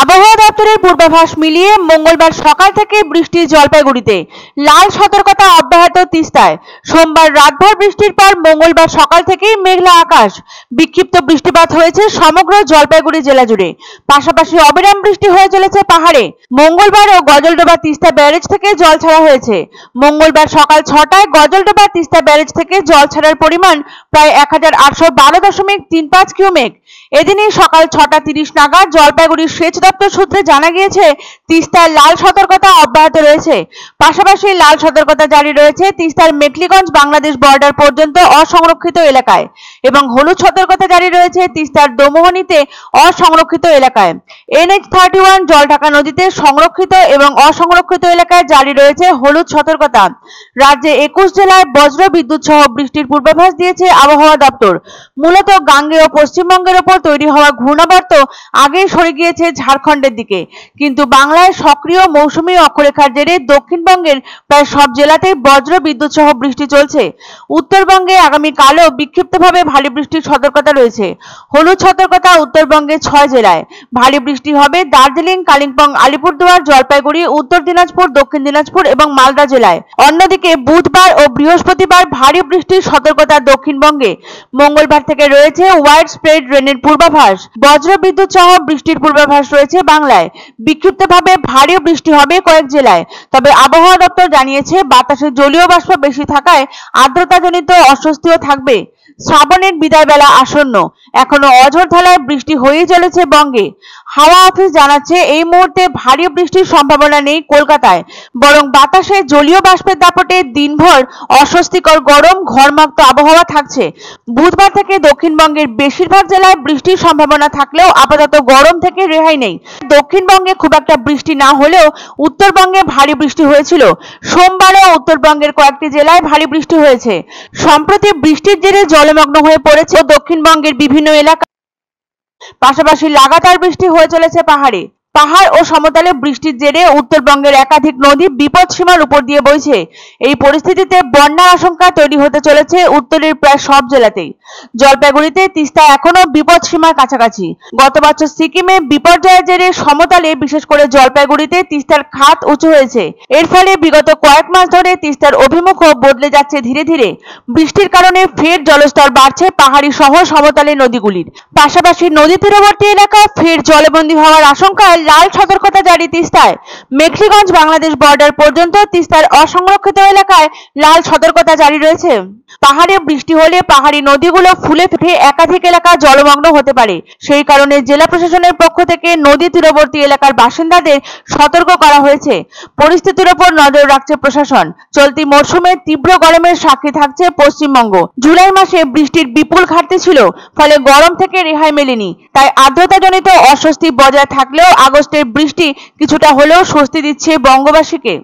আবহাওয়া দপ্তরের পূর্বাভাস মিলিয়ে মঙ্গলবার সকাল থেকে বৃষ্টি জলপাইগুড়িতে লাল সতর্কতা অব্যাহত তিস্তায় সোমবার রাতভর বৃষ্টির পর মঙ্গলবার সকাল থেকেই মেঘলা আকাশ বিক্ষিপ্ত বৃষ্টিপাত হয়েছে সমগ্র জলপাইগুড়ি জেলা জুড়ে পাশাপাশি অবিরাম বৃষ্টি হয়ে চলেছে পাহাড়ে মঙ্গলবার ও গজলডোবা তিস্তা ব্যারেজ থেকে জল ছাড়া হয়েছে মঙ্গলবার সকাল ছটায় গজলডোবা তিস্তা ব্যারেজ থেকে জল ছাড়ার পরিমাণ প্রায় এক হাজার আটশো বারো দশমিক তিন পাঁচ কিউমেক এদিনই সকাল ছটা তিরিশ নাগাদ জলপাইগুড়ির সেচ দপ্তর সূত্রে জানা গিয়েছে তিস্তার লাল সতর্কতা অব্যাহত রয়েছে পাশাপাশি লাল সতর্কতা জারি রয়েছে তিস্তার মেকলিগঞ্জ বাংলাদেশ বর্ডার পর্যন্ত অসংরক্ষিত এলাকায় এবং হলুদ সতর্কতা জারি রয়েছে তিস্তার দমোহনীতে অসংরক্ষিত এলাকায় এনএইচ থার্টি ওয়ান জল ঢাকা নদীতে সংরক্ষিত এবং অসংরক্ষিত এলাকায় জারি রয়েছে হলুদ সতর্কতা রাজ্যে একুশ জেলায় বজ্র বিদ্যুৎ সহ বৃষ্টির পূর্বাভাস দিয়েছে আবহাওয়া দপ্তর মূলত গাঙ্গে ও পশ্চিমবঙ্গের ওপর তৈরি হওয়া ঘূর্ণাবার্ত আগেই সরে গিয়েছে ঝাড়খণ্ডের দিকে কিন্তু বাংলায় সক্রিয় মৌসুমী অক্ষরেখার জেরে দক্ষিণবঙ্গের প্রায় সব জেলাতেই বজ্র বিদ্যুৎ সহ বৃষ্টি চলছে উত্তরবঙ্গে আগামীকালও বিক্ষিপ্তভাবে ভারী বৃষ্টির সতর্কতা রয়েছে হলুদ সতর্কতা উত্তরবঙ্গে ছয় জেলায় ভারী বৃষ্টি হবে দার্জিলিং কালিম্পং আলিপুরদুয়ার জলপাইগুড়ি উত্তর দিনাজপুর দক্ষিণ দিনাজপুর এবং মালদা জেলায় অন্যদিকে বুধবার ও বৃহস্পতিবার ভারী বৃষ্টির সতর্কতা দক্ষিণবঙ্গে মঙ্গলবার থেকে রয়েছে ওয়াইড স্প্রেড রেনের পূর্বাভাস বজ্র বিদ্যুৎ সহ বৃষ্টির পূর্বাভাস রয়েছে রয়েছে বাংলায় বিক্ষিপ্তভাবে ভারী বৃষ্টি হবে কয়েক জেলায় তবে আবহাওয়া দপ্তর জানিয়েছে বাতাসে জলীয় বাষ্প বেশি থাকায় আর্দ্রতাজনিত অস্বস্তিও থাকবে শ্রাবণের বিদায় বেলা আসন্ন এখনো অঝোর ধারায় বৃষ্টি হয়েই চলেছে বঙ্গে হাওয়া অফিস জানাচ্ছে এই মুহূর্তে ভারী বৃষ্টির সম্ভাবনা নেই কলকাতায় বরং বাতাসে জলীয় বাষ্পের দাপটে দিনভর অস্বস্তিকর গরম ঘরমাক্ত আবহাওয়া থাকছে বুধবার থেকে দক্ষিণবঙ্গের বেশিরভাগ জেলায় বৃষ্টির সম্ভাবনা থাকলেও আপাতত গরম থেকে রেহাই নেই দক্ষিণবঙ্গে খুব একটা বৃষ্টি না হলেও উত্তরবঙ্গে ভারী বৃষ্টি হয়েছিল সোমবারও উত্তরবঙ্গের কয়েকটি জেলায় ভারী বৃষ্টি হয়েছে সম্প্রতি বৃষ্টির জেরে জলমগ্ন হয়ে পড়েছে দক্ষিণবঙ্গের বিভিন্ন এলাকা পাশাপাশি লাগাতার বৃষ্টি হয়ে চলেছে পাহাড়ে পাহাড় ও সমতলে বৃষ্টির জেরে উত্তরবঙ্গের একাধিক নদী বিপদ সীমার উপর দিয়ে বইছে এই পরিস্থিতিতে বন্যার আশঙ্কা তৈরি হতে চলেছে উত্তরের প্রায় সব জেলাতেই জলপাইগুড়িতে তিস্তা এখনও বিপদ সীমার কাছাকাছি গত বছর সিকিমে বিপর্যয়ের জেরে সমতলে বিশেষ করে জলপাইগুড়িতে তিস্তার খাত উঁচু হয়েছে এর ফলে বিগত কয়েক মাস ধরে তিস্তার অভিমুখও বদলে যাচ্ছে ধীরে ধীরে বৃষ্টির কারণে ফের জলস্তর বাড়ছে পাহাড়ি সহ সমতলে নদীগুলির পাশাপাশি নদী তীরবর্তী এলাকা ফের জলবন্দী হওয়ার আশঙ্কা লাল সতর্কতা জারি তিস্তায় মেক্সিগঞ্জ বাংলাদেশ বর্ডার পর্যন্ত তিস্তার অসংরক্ষিত এলাকায় লাল সতর্কতা জারি রয়েছে পাহাড়ে বৃষ্টি হলে পাহাড়ি নদীগুলো ফুলে ফেটে একাধিক এলাকা জলমগ্ন হতে পারে সেই কারণে জেলা প্রশাসনের পক্ষ থেকে নদী তীরবর্তী এলাকার বাসিন্দাদের সতর্ক করা হয়েছে পরিস্থিতির ওপর নজর রাখছে প্রশাসন চলতি মরশুমে তীব্র গরমের সাক্ষী থাকছে পশ্চিমবঙ্গ জুলাই মাসে বৃষ্টির বিপুল ঘাটতি ছিল ফলে গরম থেকে রেহাই মেলেনি তাই আর্দ্রতাজনিত অস্বস্তি বজায় থাকলেও আগস্টের বৃষ্টি কিছুটা হলেও স্বস্তি দিচ্ছে বঙ্গবাসীকে